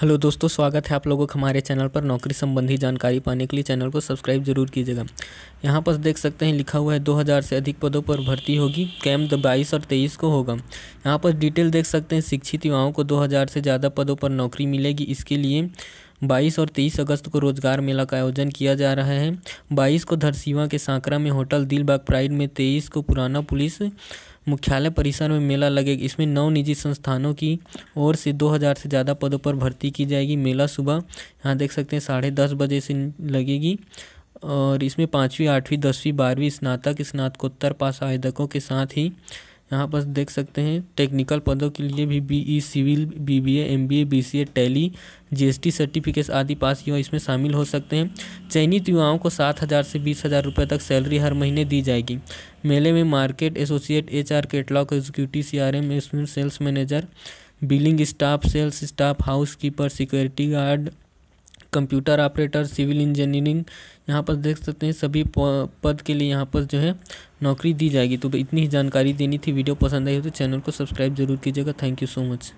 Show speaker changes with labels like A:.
A: hello दोस्तों स्वागत है आप लोगों का हमारे चैनल पर नौकरी संबंधी जानकारी पाने के लिए चैनल को सब्सक्राइब जरूर कीजिएगा यहाँ पर देख सकते हैं लिखा हुआ है 2000 से अधिक पदों पर भर्ती होगी कैम्प बाईस और तेईस को होगा यहाँ पर डिटेल देख सकते हैं शिक्षित युवाओं को 2000 से ज़्यादा पदों पर नौकरी मिलेगी इसके लिए बाईस और तेईस अगस्त को रोजगार मेला का आयोजन किया जा रहा है बाईस को धरसीवा के सांकरा में होटल दिलबाग प्राइड में तेईस को पुराना पुलिस मुख्यालय परिसर में मेला लगेगा इसमें नौ निजी संस्थानों की ओर से 2000 से ज़्यादा पदों पर भर्ती की जाएगी मेला सुबह यहाँ देख सकते हैं साढ़े दस बजे से लगेगी और इसमें पाँचवीं आठवीं दसवीं बारहवीं स्नातक स्नातकोत्तर पास आवेदकों के साथ ही यहाँ पर देख सकते हैं टेक्निकल पदों के लिए भी BE civil BBA MBA BCA Tally GST certificates आदि पास युवा इसमें शामिल हो सकते हैं चयनित युवाओं को सात हज़ार से बीस हज़ार रुपये तक सैलरी हर महीने दी जाएगी मेले में market associate H R catalogue executive C R M sales manager billing staff sales staff housekeeper security guard computer operator civil engineering यहाँ पर देख सकते हैं सभी पद के लिए यहाँ पर जो है नौकरी दी जाएगी तो इतनी ही जानकारी देनी थी वीडियो पसंद आई हो तो चैनल को सब्सक्राइब जरूर कीजिएगा थैंक यू सो मच